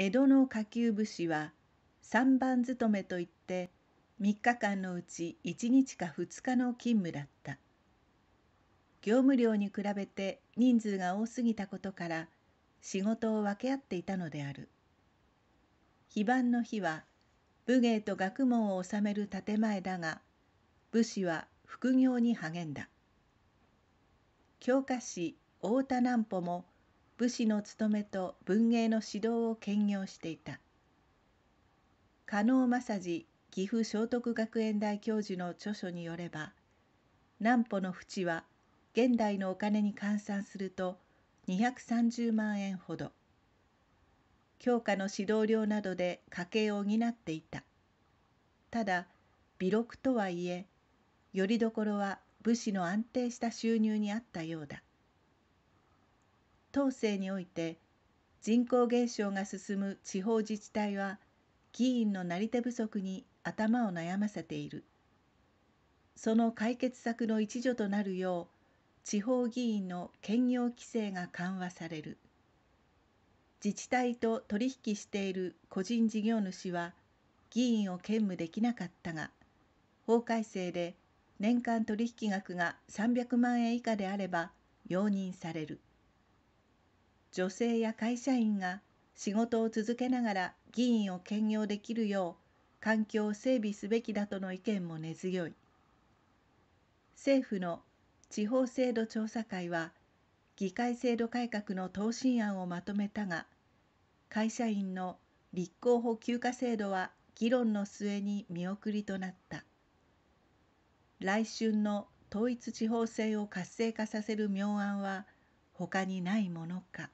江戸の下級武士は三番勤めといって3日間のうち1日か2日の勤務だった業務量に比べて人数が多すぎたことから仕事を分け合っていたのである非番の日は武芸と学問を治める建前だが武士は副業に励んだ教科師太田南穂も武士の務めと文芸の指導を兼業していた加納正治岐阜聖徳学園大教授の著書によれば南畝の淵は現代のお金に換算すると230万円ほど教科の指導料などで家計を補っていたただ微禄とはいえよりどころは武士の安定した収入にあったようだ統制において人口減少が進む地方自治体は議員のなり手不足に頭を悩ませているその解決策の一助となるよう地方議員の兼業規制が緩和される自治体と取引している個人事業主は議員を兼務できなかったが法改正で年間取引額が300万円以下であれば容認される女性や会社員が仕事を続けながら議員を兼業できるよう環境を整備すべきだとの意見も根強い政府の地方制度調査会は議会制度改革の答申案をまとめたが会社員の立候補休暇制度は議論の末に見送りとなった来春の統一地方制を活性化させる妙案は他にないものか。